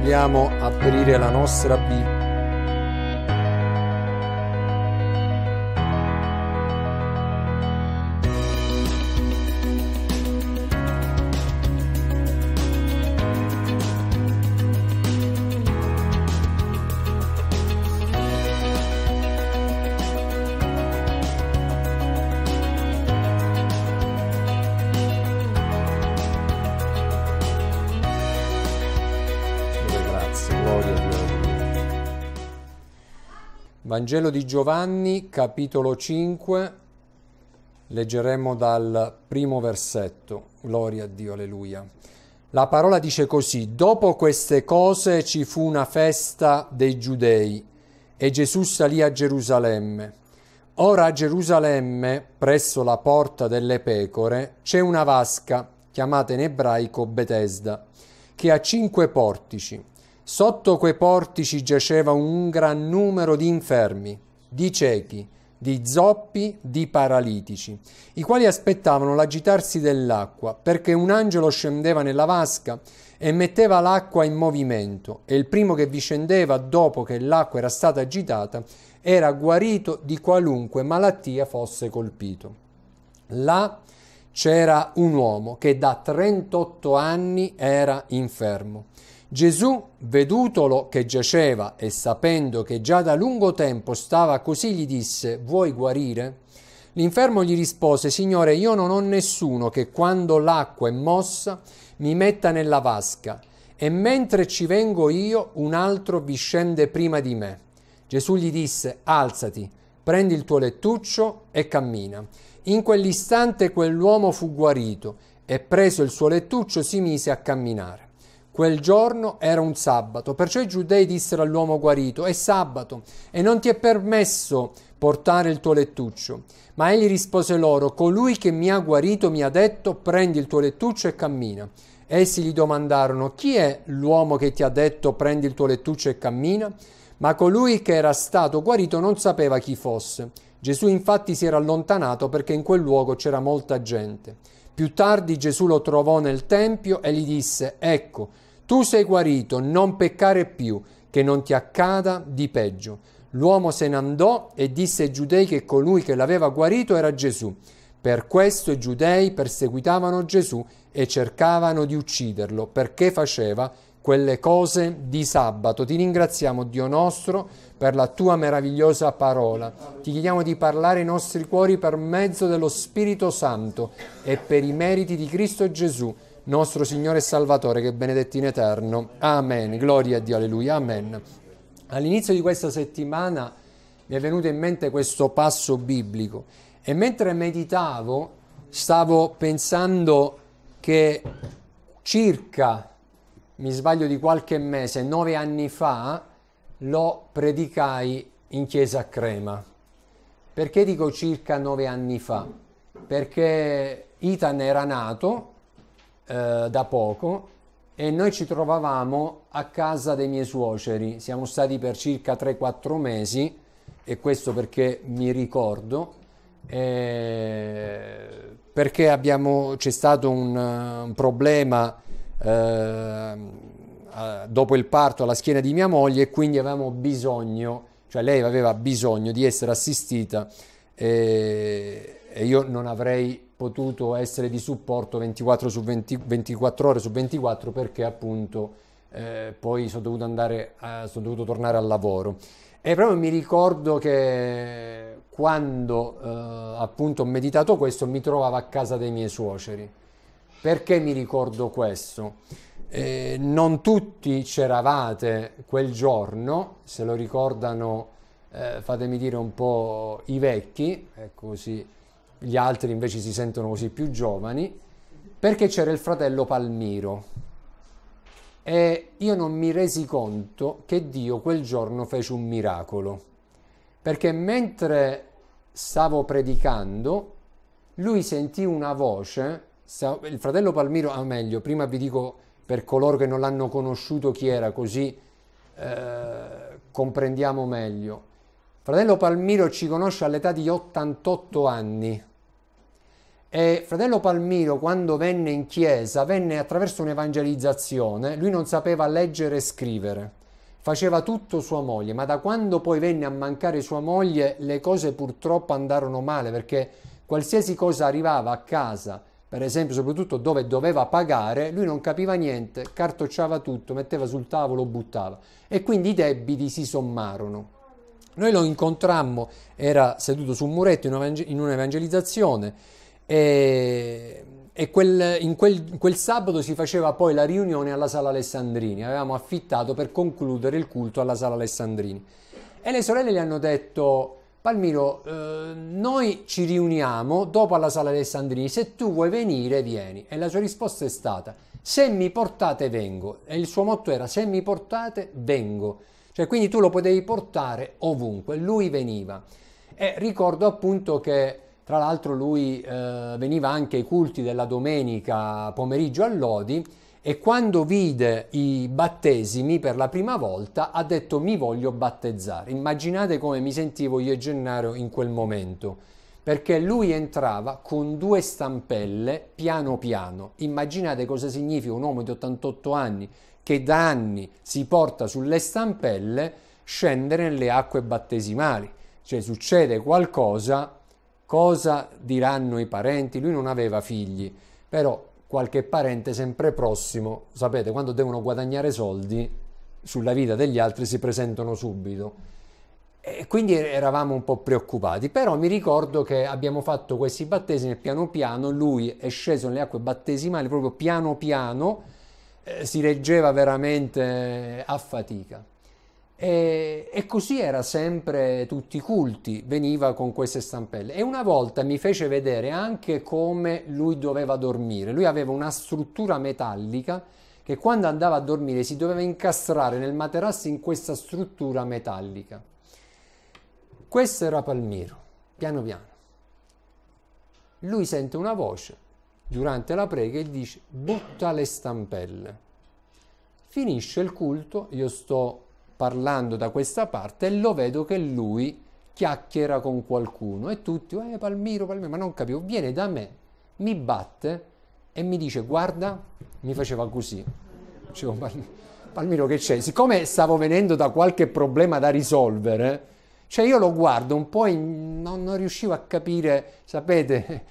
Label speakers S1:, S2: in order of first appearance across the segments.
S1: vogliamo aprire la nostra Bibbia Vangelo di Giovanni, capitolo 5, leggeremo dal primo versetto. Gloria a Dio, alleluia. La parola dice così, dopo queste cose ci fu una festa dei giudei e Gesù salì a Gerusalemme. Ora a Gerusalemme, presso la porta delle pecore, c'è una vasca, chiamata in ebraico Betesda, che ha cinque portici Sotto quei portici giaceva un gran numero di infermi, di ciechi, di zoppi, di paralitici, i quali aspettavano l'agitarsi dell'acqua, perché un angelo scendeva nella vasca e metteva l'acqua in movimento, e il primo che vi scendeva dopo che l'acqua era stata agitata era guarito di qualunque malattia fosse colpito. Là c'era un uomo che da 38 anni era infermo Gesù, vedutolo che giaceva e sapendo che già da lungo tempo stava così, gli disse, vuoi guarire? L'infermo gli rispose, Signore, io non ho nessuno che quando l'acqua è mossa mi metta nella vasca, e mentre ci vengo io, un altro vi scende prima di me. Gesù gli disse, alzati, prendi il tuo lettuccio e cammina. In quell'istante quell'uomo fu guarito e preso il suo lettuccio si mise a camminare. Quel giorno era un sabato, perciò i giudei dissero all'uomo guarito, è sabato e non ti è permesso portare il tuo lettuccio. Ma egli rispose loro, colui che mi ha guarito mi ha detto, prendi il tuo lettuccio e cammina. Essi gli domandarono, chi è l'uomo che ti ha detto, prendi il tuo lettuccio e cammina? Ma colui che era stato guarito non sapeva chi fosse. Gesù infatti si era allontanato perché in quel luogo c'era molta gente. Più tardi Gesù lo trovò nel Tempio e gli disse, ecco, tu sei guarito, non peccare più, che non ti accada di peggio. L'uomo se ne andò e disse ai giudei che colui che l'aveva guarito era Gesù. Per questo i giudei perseguitavano Gesù e cercavano di ucciderlo, perché faceva quelle cose di sabato. Ti ringraziamo, Dio nostro, per la tua meravigliosa parola. Ti chiediamo di parlare i nostri cuori per mezzo dello Spirito Santo e per i meriti di Cristo Gesù nostro Signore e Salvatore, che è benedetto in eterno. Amen. Gloria a Dio, alleluia. Amen. All'inizio di questa settimana mi è venuto in mente questo passo biblico e mentre meditavo stavo pensando che circa, mi sbaglio di qualche mese, nove anni fa, lo predicai in chiesa a Crema. Perché dico circa nove anni fa? Perché Itan era nato eh, da poco e noi ci trovavamo a casa dei miei suoceri, siamo stati per circa 3-4 mesi e questo perché mi ricordo, eh, perché abbiamo, c'è stato un, un problema eh, dopo il parto alla schiena di mia moglie e quindi avevamo bisogno, cioè lei aveva bisogno di essere assistita e, e io non avrei potuto essere di supporto 24, su 20, 24 ore su 24 perché appunto eh, poi sono dovuto, andare a, sono dovuto tornare al lavoro. E proprio mi ricordo che quando eh, appunto ho meditato questo mi trovavo a casa dei miei suoceri. Perché mi ricordo questo? Eh, non tutti c'eravate quel giorno, se lo ricordano eh, fatemi dire un po' i vecchi, è così ecco, gli altri invece si sentono così più giovani, perché c'era il fratello Palmiro. E io non mi resi conto che Dio quel giorno fece un miracolo, perché mentre stavo predicando, lui sentì una voce, il fratello Palmiro, ah meglio, prima vi dico per coloro che non l'hanno conosciuto chi era, così eh, comprendiamo meglio. Fratello Palmiro ci conosce all'età di 88 anni e fratello Palmiro, quando venne in chiesa, venne attraverso un'evangelizzazione, lui non sapeva leggere e scrivere, faceva tutto sua moglie, ma da quando poi venne a mancare sua moglie, le cose purtroppo andarono male perché qualsiasi cosa arrivava a casa, per esempio soprattutto dove doveva pagare, lui non capiva niente, cartocciava tutto, metteva sul tavolo, buttava e quindi i debiti si sommarono. Noi lo incontrammo, era seduto su un muretto in un'evangelizzazione e, e quel, in, quel, quel sabato si faceva poi la riunione alla Sala Alessandrini. Avevamo affittato per concludere il culto alla Sala Alessandrini. E le sorelle gli hanno detto. Palmiro, eh, noi ci riuniamo dopo alla sala Alessandrini, se tu vuoi venire vieni. E la sua risposta è stata, se mi portate vengo. E il suo motto era, se mi portate vengo. Cioè quindi tu lo potevi portare ovunque, lui veniva. E ricordo appunto che tra l'altro lui eh, veniva anche ai culti della domenica pomeriggio a Lodi e quando vide i battesimi per la prima volta ha detto mi voglio battezzare. Immaginate come mi sentivo io e Gennaro in quel momento, perché lui entrava con due stampelle piano piano. Immaginate cosa significa un uomo di 88 anni che da anni si porta sulle stampelle scendere nelle acque battesimali. Cioè succede qualcosa cosa diranno i parenti, lui non aveva figli, però qualche parente sempre prossimo, sapete, quando devono guadagnare soldi sulla vita degli altri si presentano subito. E quindi er-, eravamo un po' preoccupati, però mi ricordo che abbiamo fatto questi battesimi e piano piano lui è sceso nelle acque battesimali, proprio piano piano eh, si reggeva veramente a fatica. E, e, così era sempre tutti i culti, veniva con queste stampelle. E una volta mi fece vedere anche come lui doveva dormire. Lui aveva una struttura metallica che quando andava a dormire si doveva incastrare nel materasso in questa struttura metallica. Questo era Palmiro, piano piano. Lui sente una voce durante la prega e dice butta le stampelle. Finisce il culto, io sto parlando da questa parte e lo vedo che lui chiacchiera con qualcuno e tutti, eh Palmiro, Palmiro, ma non capivo, viene da me, mi batte e mi dice guarda, mi faceva così, dicevo Palmiro che c'è, siccome stavo venendo da qualche problema da risolvere, cioè io lo guardo un po' e non, non, riuscivo a capire, sapete,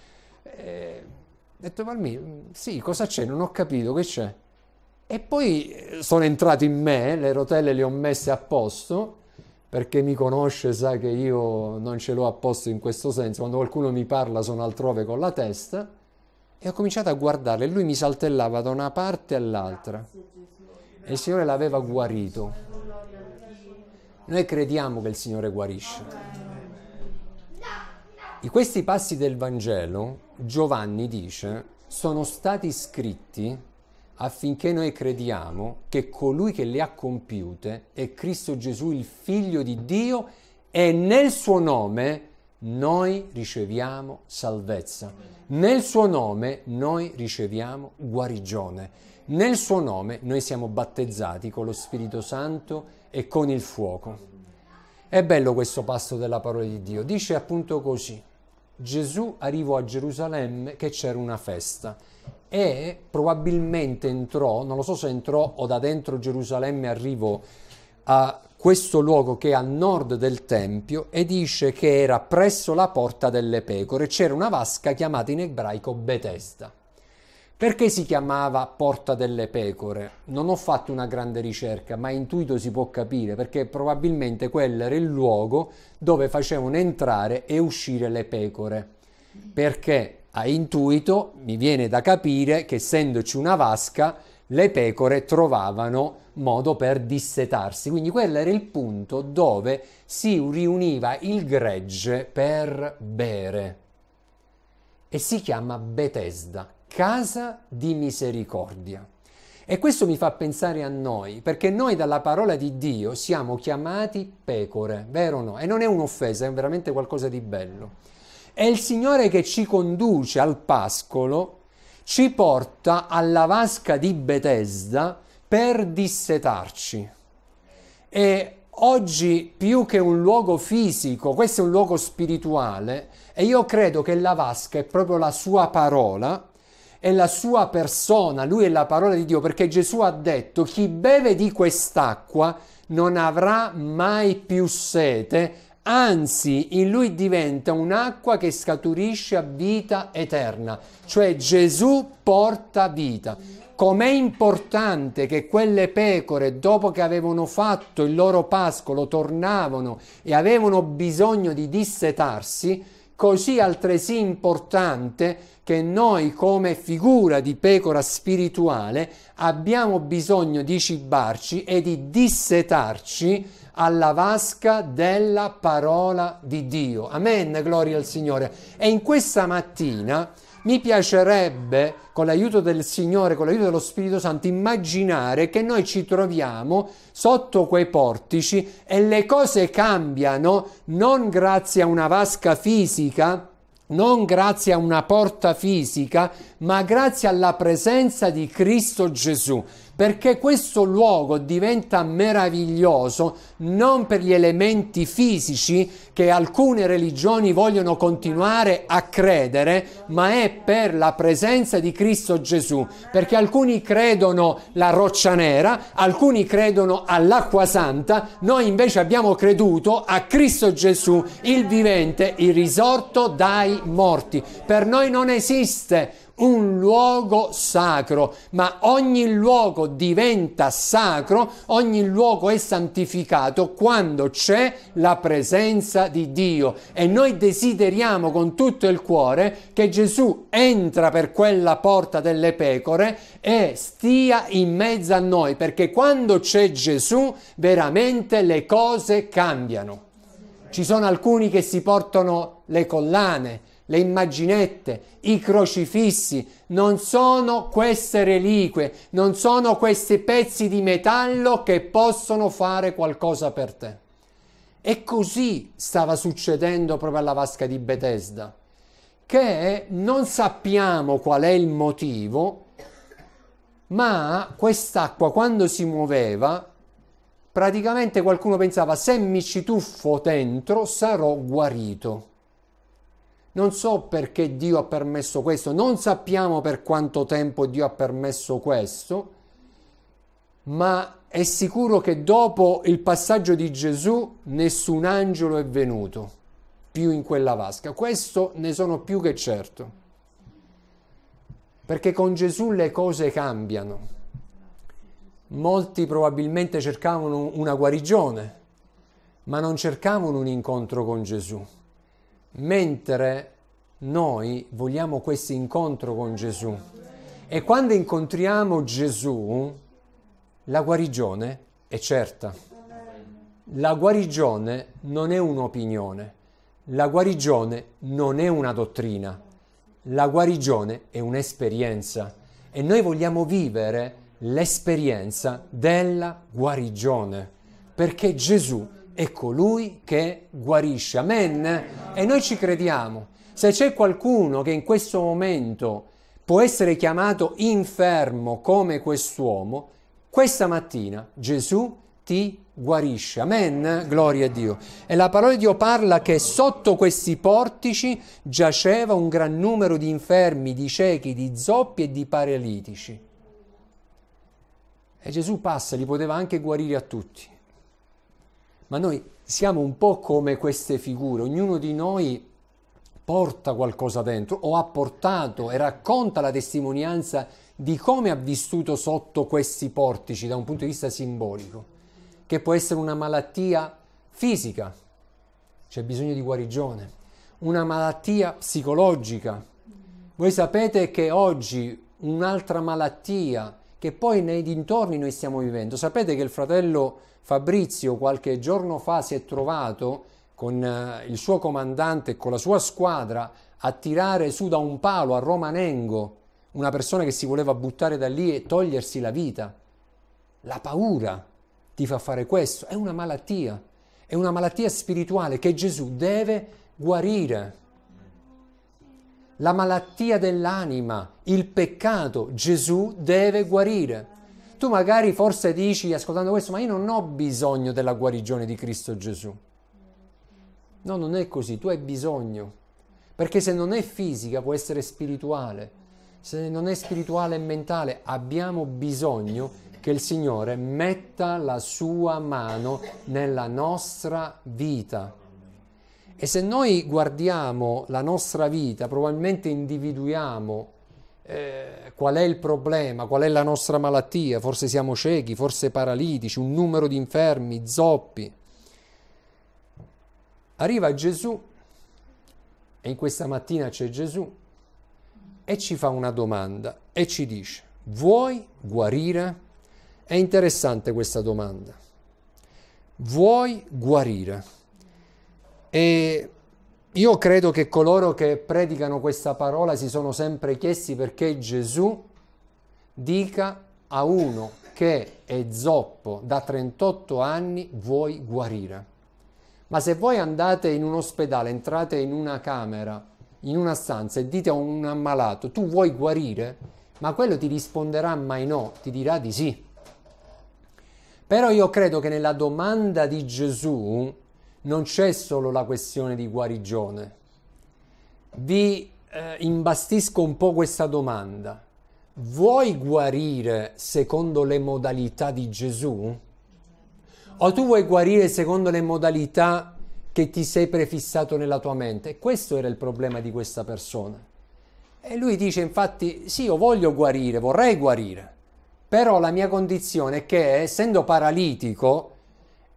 S1: eh, detto Palmiro, sì, cosa c'è? Non ho capito, che c'è? E poi eh, sono entrato in me, eh, le rotelle le ho messe a posto, perché mi conosce sa che io non ce l'ho a posto in questo senso, quando qualcuno mi parla sono altrove con la testa, e ho cominciato a guardarle, e lui mi saltellava da una parte all'altra. E il Signore l'aveva guarito. Noi crediamo che il Signore guarisce. In questi passi del Vangelo, Giovanni dice, sono stati scritti affinché noi crediamo che colui che le ha compiute è Cristo Gesù, il Figlio di Dio, e nel suo nome noi riceviamo salvezza, nel suo nome noi riceviamo guarigione, nel suo nome noi siamo battezzati con lo Spirito Santo e con il fuoco. È bello questo passo della parola di Dio, dice appunto così, Gesù arrivò a Gerusalemme che c'era una festa e probabilmente entrò, non lo so se entrò o da dentro Gerusalemme arrivò a questo luogo che è a nord del Tempio e dice che era presso la porta delle pecore, c'era una vasca chiamata in ebraico Betesta. Perché si chiamava Porta delle Pecore? Non ho fatto una grande ricerca, ma intuito si può capire, perché probabilmente quello era il luogo dove facevano entrare e uscire le pecore. Perché a intuito mi viene da capire che essendoci una vasca le pecore trovavano modo per dissetarsi. Quindi quello era il punto dove si riuniva il gregge per bere. E si chiama Bethesda, casa di misericordia. E questo mi fa pensare a noi, perché noi dalla parola di Dio siamo chiamati pecore, vero o no? E non è un'offesa, è veramente qualcosa di bello. È il Signore che ci conduce al pascolo, ci porta alla vasca di Betesda per dissetarci. E oggi più che un luogo fisico, questo è un luogo spirituale e io credo che la vasca è proprio la sua parola, è la sua persona, lui è la parola di Dio, perché Gesù ha detto chi beve di quest'acqua non avrà mai più sete, anzi in lui diventa un'acqua che scaturisce a vita eterna, cioè Gesù porta vita. Com'è importante che quelle pecore, dopo che avevano fatto il loro pascolo, tornavano e avevano bisogno di dissetarsi, così altresì importante che noi come figura di pecora spirituale abbiamo bisogno di cibarci e di dissetarci alla vasca della parola di Dio. Amen, gloria al Signore. E in questa mattina mi piacerebbe, con l'aiuto del Signore, con l'aiuto dello Spirito Santo, immaginare che noi ci troviamo sotto quei portici e le cose cambiano non grazie a una vasca fisica, non grazie a una porta fisica, ma grazie alla presenza di Cristo Gesù perché questo luogo diventa meraviglioso non per gli elementi fisici che alcune religioni vogliono continuare a credere, ma è per la presenza di Cristo Gesù, perché alcuni credono la roccia nera, alcuni credono all'acqua santa, noi invece abbiamo creduto a Cristo Gesù, il vivente, il risorto dai morti. Per noi non esiste un luogo sacro, ma ogni luogo diventa sacro, ogni luogo è santificato quando c'è la presenza di Dio e noi desideriamo con tutto il cuore che Gesù entra per quella porta delle pecore e stia in mezzo a noi, perché quando c'è Gesù veramente le cose cambiano. Ci sono alcuni che si portano le collane, le immaginette, i crocifissi, non sono queste reliquie, non sono questi pezzi di metallo che possono fare qualcosa per te. E così stava succedendo proprio alla vasca di Bethesda, che non sappiamo qual è il motivo, ma quest'acqua quando si muoveva, praticamente qualcuno pensava se mi ci tuffo dentro sarò guarito. Non so perché Dio ha permesso questo, non sappiamo per quanto tempo Dio ha permesso questo, ma è sicuro che dopo il passaggio di Gesù nessun angelo è venuto più in quella vasca. Questo ne sono più che certo. Perché con Gesù le cose cambiano. Molti probabilmente cercavano una guarigione, ma non cercavano un incontro con Gesù mentre noi vogliamo questo incontro con Gesù. E quando incontriamo Gesù, la guarigione è certa. La guarigione non è un'opinione, la guarigione non è una dottrina, la guarigione è un'esperienza e noi vogliamo vivere l'esperienza della guarigione perché Gesù è colui che guarisce. Amen? E noi ci crediamo. Se c'è qualcuno che in questo momento può essere chiamato infermo come quest'uomo, questa mattina Gesù ti guarisce. Amen? Gloria a Dio. E la parola di Dio parla che sotto questi portici giaceva un gran numero di infermi, di ciechi, di zoppi e di paralitici. E Gesù passa, li poteva anche guarire a tutti ma noi siamo un po' come queste figure, ognuno di noi porta qualcosa dentro o ha portato e racconta la testimonianza di come ha vissuto sotto questi portici da un punto di vista simbolico, che può essere una malattia fisica, c'è bisogno di guarigione, una malattia psicologica. Voi sapete che oggi un'altra malattia che poi nei dintorni noi stiamo vivendo. Sapete che il fratello Fabrizio qualche giorno fa si è trovato con eh, il suo comandante e con la sua squadra a tirare su da un palo a Romanengo una persona che si voleva buttare da lì e togliersi la vita. La paura ti fa fare questo, è una malattia, è una malattia spirituale che Gesù deve guarire la malattia dell'anima, il peccato, Gesù deve guarire. Tu magari forse dici, ascoltando questo, ma io non ho bisogno della guarigione di Cristo Gesù. No, non è così, tu hai bisogno, perché se non è fisica può essere spirituale, se non è spirituale e mentale abbiamo bisogno che il Signore metta la sua mano nella nostra vita. E se noi guardiamo la nostra vita, probabilmente individuiamo eh, qual è il problema, qual è la nostra malattia, forse siamo ciechi, forse paralitici, un numero di infermi, zoppi. Arriva Gesù, e in questa mattina c'è Gesù, e ci fa una domanda e ci dice, vuoi guarire? È interessante questa domanda. Vuoi guarire? E io credo che coloro che predicano questa parola si sono sempre chiesti perché Gesù dica a uno che è zoppo da 38 anni vuoi guarire. Ma se voi andate in un ospedale, entrate in una camera, in una stanza e dite a un ammalato tu vuoi guarire, ma quello ti risponderà mai no, ti dirà di sì. Però io credo che nella domanda di Gesù non c'è solo la questione di guarigione. Vi eh, imbastisco un po' questa domanda. Vuoi guarire secondo le modalità di Gesù? O tu vuoi guarire secondo le modalità che ti sei prefissato nella tua mente? questo era il problema di questa persona. E lui dice infatti, sì, io voglio guarire, vorrei guarire, però la mia condizione è che essendo paralitico,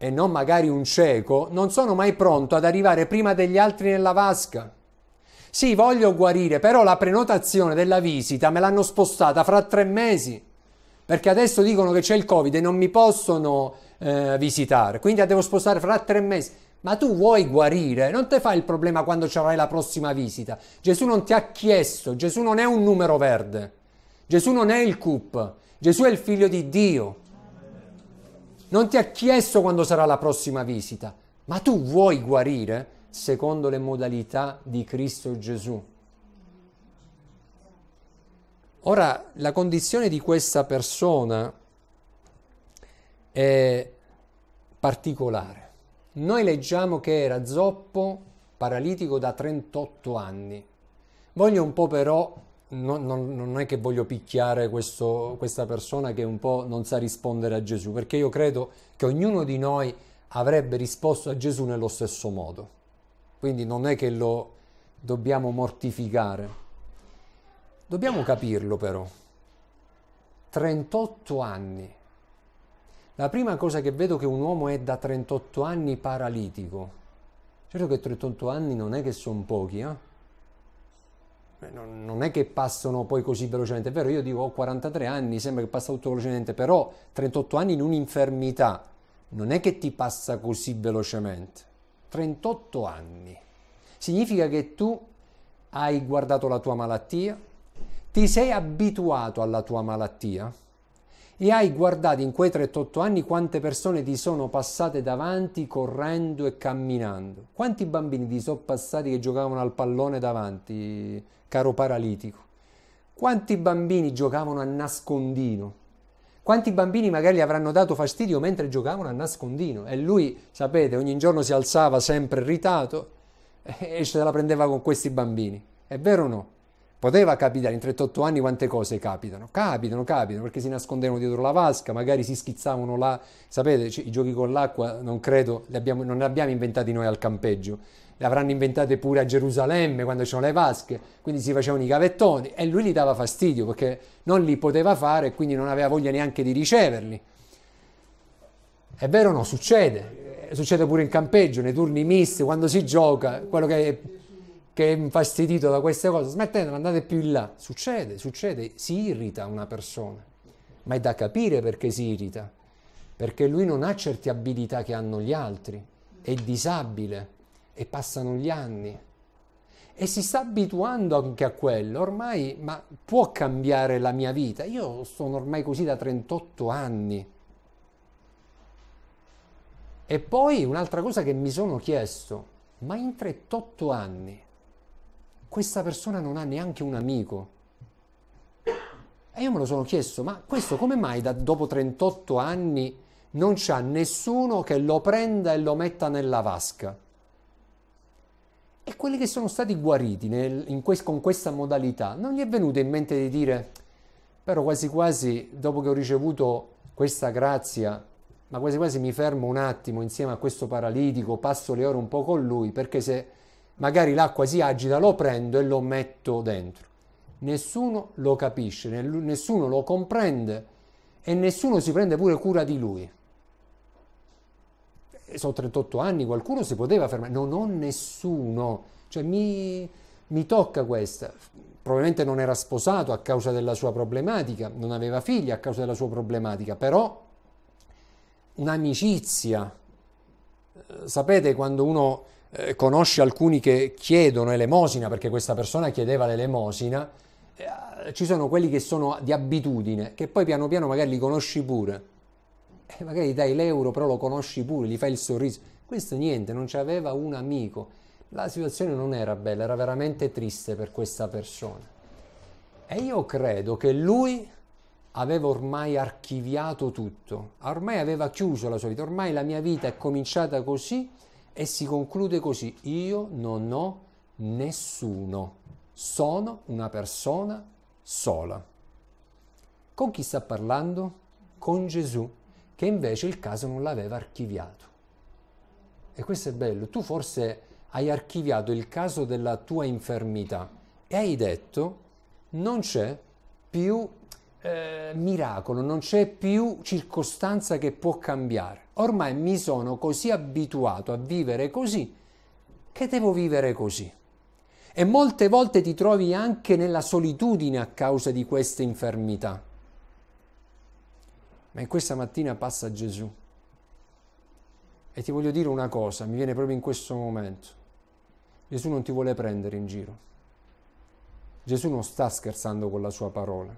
S1: e non magari un cieco, non sono mai pronto ad arrivare prima degli altri nella vasca. Sì, voglio guarire, però la prenotazione della visita me l'hanno spostata fra tre mesi, perché adesso dicono che c'è il Covid e non mi possono eh, visitare, quindi la devo spostare fra tre mesi. Ma tu vuoi guarire? Non ti fai il problema quando ci avrai la prossima visita. Gesù non ti ha chiesto, Gesù non è un numero verde, Gesù non è il CUP, Gesù è il figlio di Dio non ti ha chiesto quando sarà la prossima visita, ma tu vuoi guarire secondo le modalità di Cristo Gesù. Ora, la condizione di questa persona è particolare. Noi leggiamo che era zoppo, paralitico da 38 anni. Voglio un po' però non, non, non, è che voglio picchiare questo, questa persona che un po' non sa rispondere a Gesù, perché io credo che ognuno di noi avrebbe risposto a Gesù nello stesso modo. Quindi non è che lo dobbiamo mortificare. Dobbiamo capirlo però. 38 anni. La prima cosa che vedo che un uomo è da 38 anni paralitico. Certo che 38 anni non è che sono pochi, eh? Eh, non è che passano poi così velocemente, è vero, io dico ho 43 anni, sembra che passa tutto velocemente, però 38 anni in un'infermità non è che ti passa così velocemente. 38 anni significa che tu hai guardato la tua malattia, ti sei abituato alla tua malattia, e hai guardato in quei 38 anni quante persone ti sono passate davanti correndo e camminando. Quanti bambini ti sono passati che giocavano al pallone davanti, caro paralitico? Quanti bambini giocavano a nascondino? Quanti bambini magari gli avranno dato fastidio mentre giocavano a nascondino? E lui, sapete, ogni giorno si alzava sempre irritato e se la prendeva con questi bambini. È vero o no? Poteva capitare in 38 anni quante cose capitano? Capitano, capitano, perché si nascondevano dietro la vasca, magari si schizzavano là. Sapete, cioè, i giochi con l'acqua non credo, li abbiamo, non li abbiamo inventati noi al campeggio. Li avranno inventati pure a Gerusalemme quando c'erano le vasche, quindi si facevano i gavettoni e lui gli dava fastidio perché non li poteva fare e quindi non aveva voglia neanche di riceverli. È vero o no? Succede. Succede pure in campeggio, nei turni misti, quando si gioca, quello che È, che è infastidito da queste cose, smettetelo, andate più in là. Succede, succede, si irrita una persona, ma è da capire perché si irrita, perché lui non ha certe abilità che hanno gli altri, è disabile e passano gli anni e si sta abituando anche a quello, ormai, ma può cambiare la mia vita? Io sono ormai così da 38 anni. E poi un'altra cosa che mi sono chiesto, ma in 38 anni questa persona non ha neanche un amico. E io me lo sono chiesto, ma questo come mai da, dopo 38 anni non c'ha nessuno che lo prenda e lo metta nella vasca? E quelli che sono stati guariti nel, quest, con questa modalità, non gli è venuto in mente di dire, però quasi quasi dopo che ho ricevuto questa grazia, ma quasi quasi mi fermo un attimo insieme a questo paralitico, passo le ore un po' con lui, perché se magari l'acqua si agita, lo prendo e lo metto dentro. Nessuno lo capisce, nessuno lo comprende e nessuno si prende pure cura di lui. Eh, sono 38 anni, qualcuno si poteva fermare, non ho nessuno, cioè mi, mi tocca questa. Probabilmente non era sposato a causa della sua problematica, non aveva figli a causa della sua problematica, però un'amicizia. Eh, sapete quando uno eh, conosci alcuni che chiedono elemosina perché questa persona chiedeva l'elemosina, eh, ci sono quelli che sono di abitudine, che poi piano piano magari li conosci pure, e eh, magari dai l'euro però lo conosci pure, gli fai il sorriso, questo niente, non c'aveva un amico, la situazione non era bella, era veramente triste per questa persona. E io credo che lui aveva ormai archiviato tutto, ormai aveva chiuso la sua vita, ormai la mia vita è cominciata così e si conclude così, io non ho nessuno, sono una persona sola. Con chi sta parlando? Con Gesù, che invece il caso non l'aveva archiviato. E questo è bello, tu forse hai archiviato il caso della tua infermità e hai detto non c'è più eh, miracolo, non c'è più circostanza che può cambiare. Ormai mi sono così abituato a vivere così che devo vivere così. E molte volte ti trovi anche nella solitudine a causa di queste infermità. Ma in questa mattina passa Gesù. E ti voglio dire una cosa, mi viene proprio in questo momento. Gesù non ti vuole prendere in giro. Gesù non sta scherzando con la sua parola.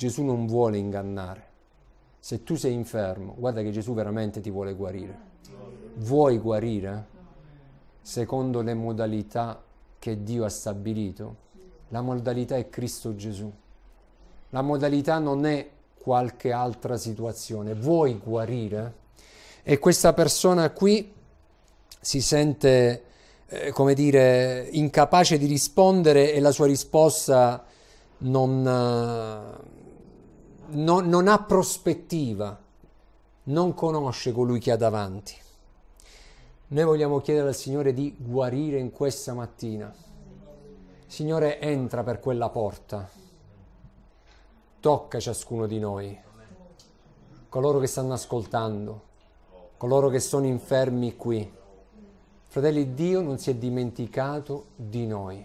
S1: Gesù non vuole ingannare. Se tu sei infermo, guarda che Gesù veramente ti vuole guarire. Vuoi guarire? Secondo le modalità che Dio ha stabilito, la modalità è Cristo Gesù. La modalità non è qualche altra situazione. Vuoi guarire? E questa persona qui si sente, eh, come dire, incapace di rispondere e la sua risposta non... Eh, no, non ha prospettiva, non conosce colui che ha davanti. Noi vogliamo chiedere al Signore di guarire in questa mattina. Signore, entra per quella porta. Tocca ciascuno di noi, coloro che stanno ascoltando, coloro che sono infermi qui. Fratelli, Dio non si è dimenticato di noi.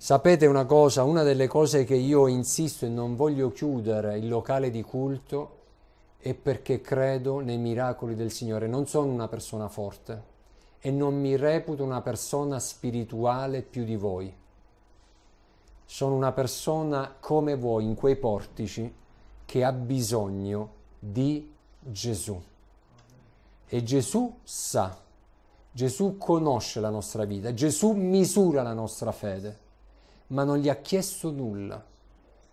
S1: Sapete una cosa, una delle cose che io insisto e non voglio chiudere il locale di culto è perché credo nei miracoli del Signore. Non sono una persona forte e non mi reputo una persona spirituale più di voi. Sono una persona come voi in quei portici che ha bisogno di Gesù. E Gesù sa, Gesù conosce la nostra vita, Gesù misura la nostra fede ma non gli ha chiesto nulla.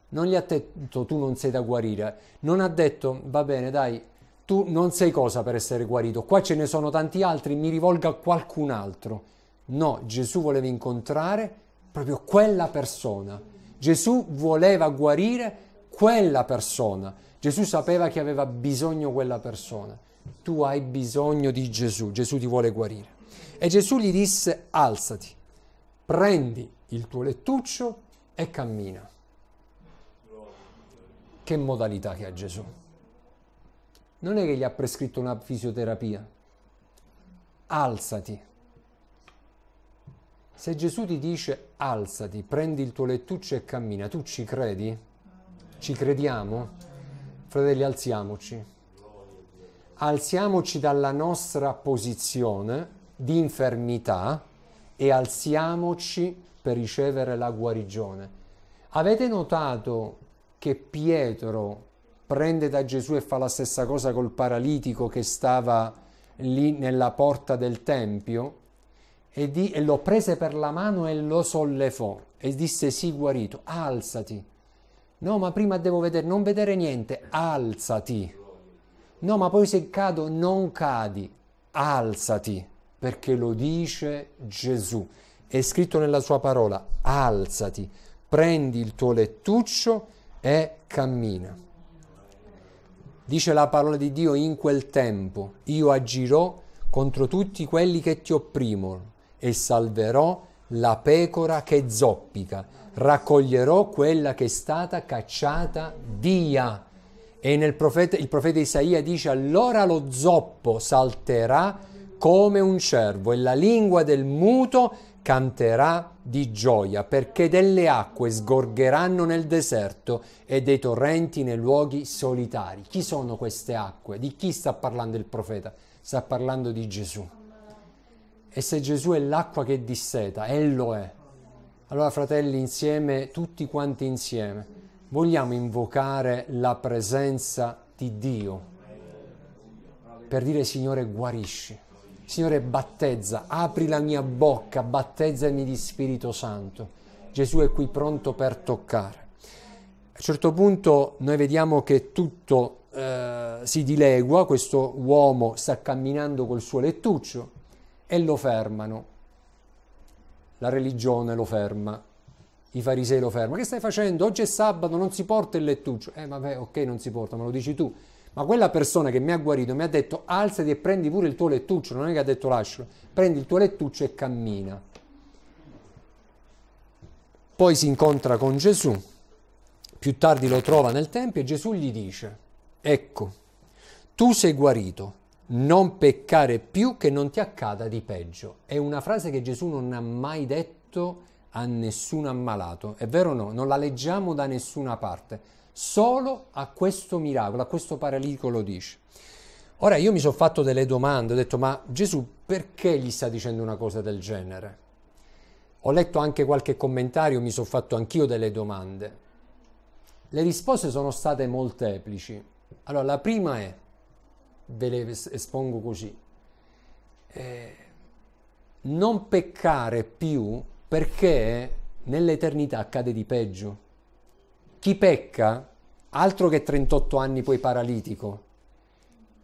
S1: Non gli ha detto tu non sei da guarire, non ha detto va bene dai, tu non sei cosa per essere guarito, qua ce ne sono tanti altri, mi rivolgo a qualcun altro. No, Gesù voleva incontrare proprio quella persona. Gesù voleva guarire quella persona. Gesù sapeva che aveva bisogno quella persona. Tu hai bisogno di Gesù, Gesù ti vuole guarire. E Gesù gli disse alzati, prendi il tuo lettuccio e cammina. Che modalità che ha Gesù. Non è che gli ha prescritto una fisioterapia. Alzati. Se Gesù ti dice alzati, prendi il tuo lettuccio e cammina, tu ci credi? Ci crediamo? Fratelli, alziamoci. Alziamoci dalla nostra posizione di infermità e alziamoci per ricevere la guarigione. Avete notato che Pietro prende da Gesù e fa la stessa cosa col paralitico che stava lì nella porta del Tempio? E, di, e, lo prese per la mano e lo sollevò e disse sì guarito, alzati. No, ma prima devo vedere, non vedere niente, alzati. No, ma poi se cado non cadi, alzati, perché lo dice Gesù. È scritto nella sua parola, alzati, prendi il tuo lettuccio e cammina. Dice la parola di Dio in quel tempo, io agirò contro tutti quelli che ti opprimono e salverò la pecora che zoppica, raccoglierò quella che è stata cacciata via. E profeta, il profeta Isaia dice allora lo zoppo salterà come un cervo e la lingua del muto canterà di gioia, perché delle acque sgorgeranno nel deserto e dei torrenti nei luoghi solitari. Chi sono queste acque? Di chi sta parlando il profeta? Sta parlando di Gesù. E se Gesù è l'acqua che disseta, lo è. Allora fratelli, insieme, tutti quanti insieme, vogliamo invocare la presenza di Dio per dire Signore guarisci Signore, battezza, apri la mia bocca, battezzami di Spirito Santo. Gesù è qui pronto per toccare. A un certo punto noi vediamo che tutto eh, si dilegua, questo uomo sta camminando col suo lettuccio e lo fermano. La religione lo ferma, i farisei lo fermano. Che stai facendo? Oggi è sabato, non si porta il lettuccio. Eh vabbè, ok, non si porta, me lo dici tu. Ma quella persona che mi ha guarito mi ha detto alzati e prendi pure il tuo lettuccio, non è che ha detto lascialo, prendi il tuo lettuccio e cammina. Poi si incontra con Gesù, più tardi lo trova nel Tempio e Gesù gli dice, ecco, tu sei guarito, non peccare più che non ti accada di peggio. È una frase che Gesù non ha mai detto a nessun ammalato, è vero o no? Non la leggiamo da nessuna parte solo a questo miracolo, a questo paralitico lo dice. Ora io mi sono fatto delle domande, ho detto ma Gesù perché gli sta dicendo una cosa del genere? Ho letto anche qualche commentario, mi sono fatto anch'io delle domande. Le risposte sono state molteplici. Allora la prima è, ve le espongo così, eh, non peccare più perché nell'eternità accade di peggio. Chi pecca, altro che 38 anni poi paralitico,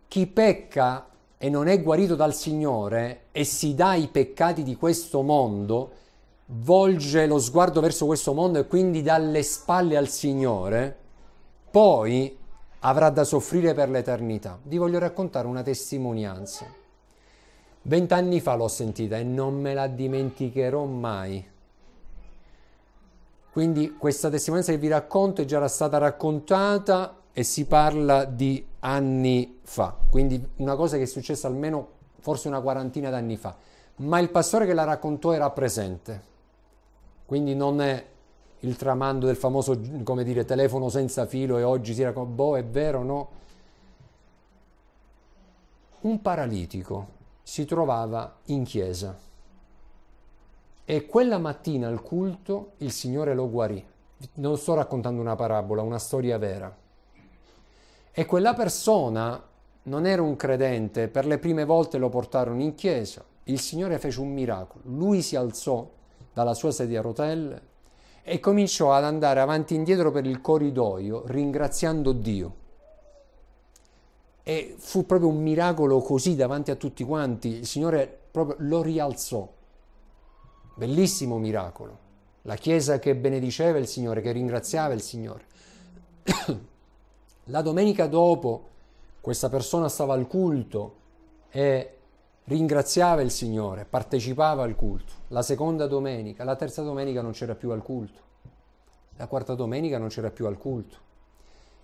S1: chi pecca e non è guarito dal Signore e si dà i peccati di questo mondo, volge lo sguardo verso questo mondo e quindi dà le spalle al Signore, poi avrà da soffrire per l'eternità. Vi voglio raccontare una testimonianza. Vent'anni fa l'ho sentita e non me la dimenticherò mai. Quindi questa testimonianza che vi racconto è già stata raccontata e si parla di anni fa, quindi una cosa che è successa almeno forse una quarantina d'anni fa, ma il pastore che la raccontò era presente, quindi non è il tramando del famoso, come dire, telefono senza filo e oggi si racconta, boh, è vero, no? Un paralitico si trovava in chiesa e quella mattina al culto il Signore lo guarì. Non sto raccontando una parabola, una storia vera. E quella persona non era un credente, per le prime volte lo portarono in chiesa. Il Signore fece un miracolo. Lui si alzò dalla sua sedia a rotelle e cominciò ad andare avanti e indietro per il corridoio ringraziando Dio. E fu proprio un miracolo così davanti a tutti quanti. Il Signore proprio lo rialzò Bellissimo miracolo. La Chiesa che benediceva il Signore, che ringraziava il Signore. La domenica dopo questa persona stava al culto e ringraziava il Signore, partecipava al culto. La seconda domenica, la terza domenica non c'era più al culto. La quarta domenica non c'era più al culto.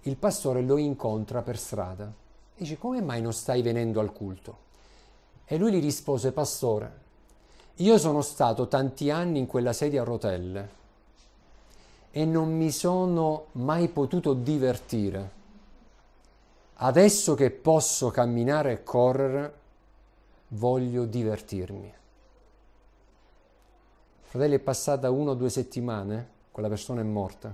S1: Il pastore lo incontra per strada e dice come mai non stai venendo al culto? E lui gli rispose, pastore, io sono stato tanti anni in quella sedia a rotelle e non mi sono mai potuto divertire. Adesso che posso camminare e correre, voglio divertirmi. Fratelli, è passata una o due settimane, quella persona è morta.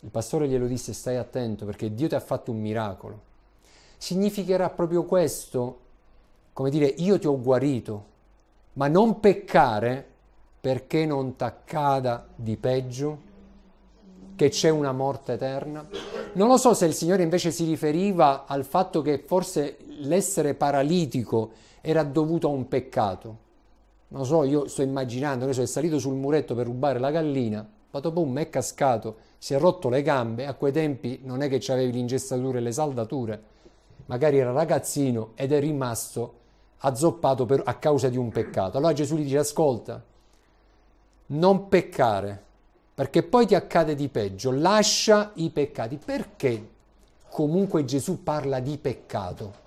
S1: Il pastore glielo disse, stai attento perché Dio ti ha fatto un miracolo. Significherà proprio questo come dire, io ti ho guarito, ma non peccare perché non t'accada di peggio, che c'è una morte eterna. Non lo so se il Signore invece si riferiva al fatto che forse l'essere paralitico era dovuto a un peccato. Non lo so, io sto immaginando, adesso è salito sul muretto per rubare la gallina, vado boom, è cascato, si è rotto le gambe, a quei tempi non è che ci avevi l'ingessatura e le saldature, magari era ragazzino ed è rimasto azzoppato per, a causa di un peccato. Allora Gesù gli dice, ascolta, non peccare, perché poi ti accade di peggio, lascia i peccati. Perché comunque Gesù parla di peccato?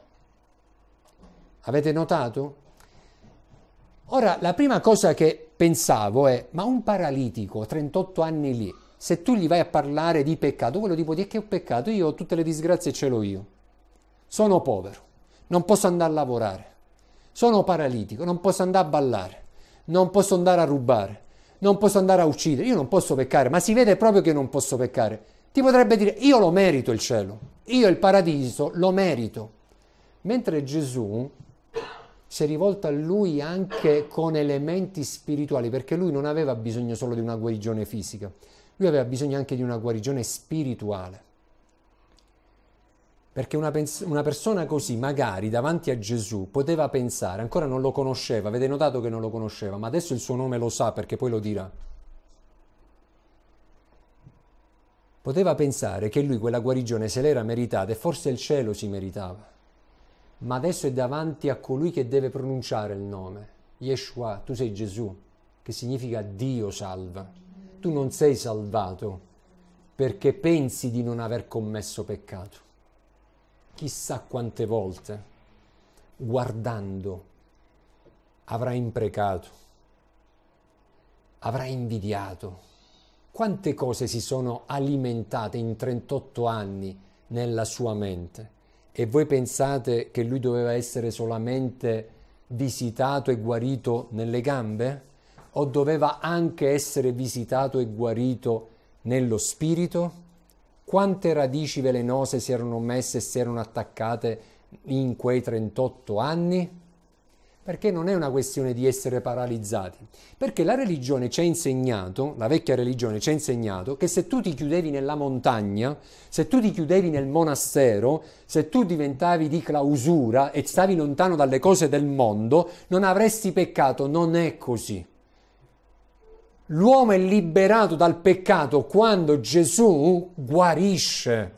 S1: Avete notato? Ora, la prima cosa che pensavo è, ma un paralitico, 38 anni lì, se tu gli vai a parlare di peccato, quello ti può dire che ho peccato, io ho tutte le disgrazie e ce l'ho io. Sono povero, non posso andare a lavorare, sono paralitico, non posso andare a ballare, non posso andare a rubare, non posso andare a uccidere, io non posso peccare, ma si vede proprio che non posso peccare. Ti potrebbe dire, io lo merito il cielo, io il paradiso lo merito. Mentre Gesù si è rivolto a lui anche con elementi spirituali, perché lui non aveva bisogno solo di una guarigione fisica, lui aveva bisogno anche di una guarigione spirituale perché una, pens- una, persona così magari davanti a Gesù poteva pensare, ancora non lo conosceva, avete notato che non lo conosceva, ma adesso il suo nome lo sa perché poi lo dirà. Poteva pensare che lui quella guarigione se l'era meritata e forse il cielo si meritava, ma adesso è davanti a colui che deve pronunciare il nome, Yeshua, tu sei Gesù, che significa Dio salva. Tu non sei salvato perché pensi di non aver commesso peccato chissà quante volte, guardando, avrà imprecato, avrà invidiato. Quante cose si sono alimentate in 38 anni nella sua mente e voi pensate che lui doveva essere solamente visitato e guarito nelle gambe? O doveva anche essere visitato e guarito nello spirito? quante radici velenose si erano messe e si erano attaccate in quei 38 anni? Perché non è una questione di essere paralizzati, perché la religione ci ha insegnato, la vecchia religione ci ha insegnato che se tu ti chiudevi nella montagna, se tu ti chiudevi nel monastero, se tu diventavi di clausura e stavi lontano dalle cose del mondo, non avresti peccato, non è così. L'uomo è liberato dal peccato quando Gesù guarisce.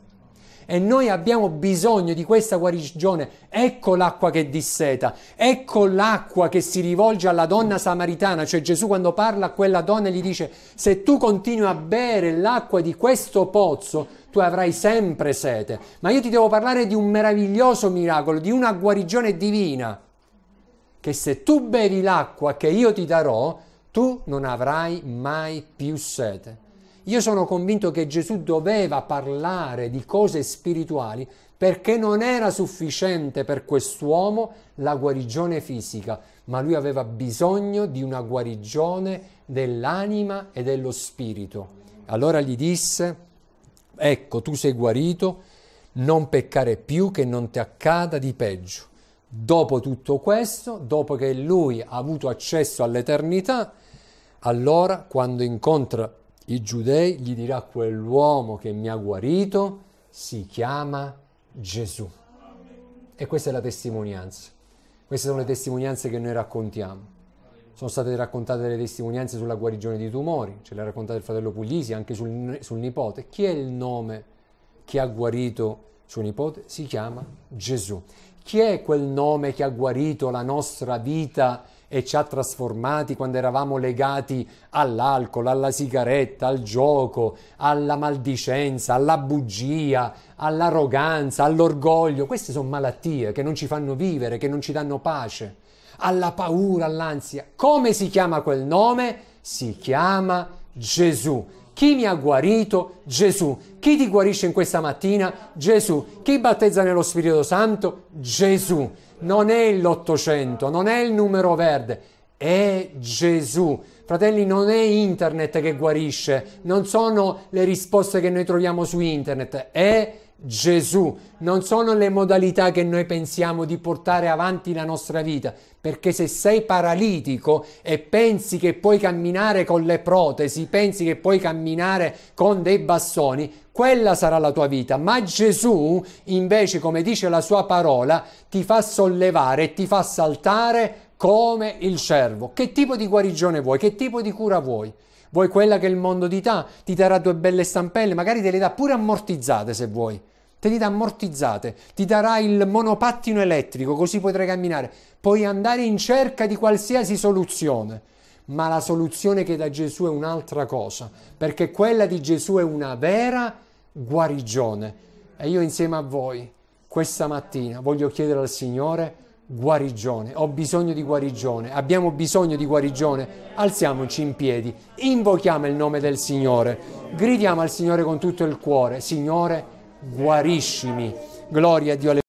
S1: E noi abbiamo bisogno di questa guarigione. Ecco l'acqua che disseta, ecco l'acqua che si rivolge alla donna samaritana. Cioè Gesù quando parla a quella donna gli dice, se tu continui a bere l'acqua di questo pozzo, tu avrai sempre sete. Ma io ti devo parlare di un meraviglioso miracolo, di una guarigione divina. Che se tu bevi l'acqua che io ti darò, tu non avrai mai più sete. Io sono convinto che Gesù doveva parlare di cose spirituali perché non era sufficiente per quest'uomo la guarigione fisica, ma lui aveva bisogno di una guarigione dell'anima e dello spirito. Allora gli disse, ecco tu sei guarito, non peccare più che non ti accada di peggio. Dopo tutto questo, dopo che lui ha avuto accesso all'eternità, allora, quando incontra i giudei, gli dirà quell'uomo che mi ha guarito si chiama Gesù. E questa è la testimonianza. Queste sono le testimonianze che noi raccontiamo. Sono state raccontate delle testimonianze sulla guarigione di tumori, ce l'ha raccontata il fratello Puglisi, anche sul, sul nipote. Chi è il nome che ha guarito suo nipote? Si chiama Gesù. Chi è quel nome che ha guarito la nostra vita? e ci ha trasformati quando eravamo legati all'alcol, alla sigaretta, al gioco, alla maldicenza, alla bugia, all'arroganza, all'orgoglio. Queste sono malattie che non ci fanno vivere, che non ci danno pace. Alla paura, all'ansia. Come si chiama quel nome? Si chiama Gesù. Chi mi ha guarito? Gesù. Chi ti guarisce in questa mattina? Gesù. Chi battezza nello Spirito Santo? Gesù non è l'Ottocento, non è il numero verde, è Gesù. Fratelli, non è internet che guarisce, non sono le risposte che noi troviamo su internet, è Gesù. Gesù, non sono le modalità che noi pensiamo di portare avanti la nostra vita, perché se sei paralitico e pensi che puoi camminare con le protesi, pensi che puoi camminare con dei bastoni, quella sarà la tua vita, ma Gesù invece, come dice la sua parola, ti fa sollevare, ti fa saltare come il cervo. Che tipo di guarigione vuoi? Che tipo di cura vuoi? vuoi quella che il mondo ti dà, ti darà due belle stampelle, magari te le dà pure ammortizzate se vuoi. Te le dà ammortizzate, ti darà il monopattino elettrico, così potrai camminare. Puoi andare in cerca di qualsiasi soluzione, ma la soluzione che dà Gesù è un'altra cosa, perché quella di Gesù è una vera guarigione. E io insieme a voi, questa mattina, voglio chiedere al Signore guarigione, ho bisogno di guarigione, abbiamo bisogno di guarigione, alziamoci in piedi, invochiamo il nome del Signore, gridiamo al Signore con tutto il cuore, Signore, guariscimi. Gloria a Dio.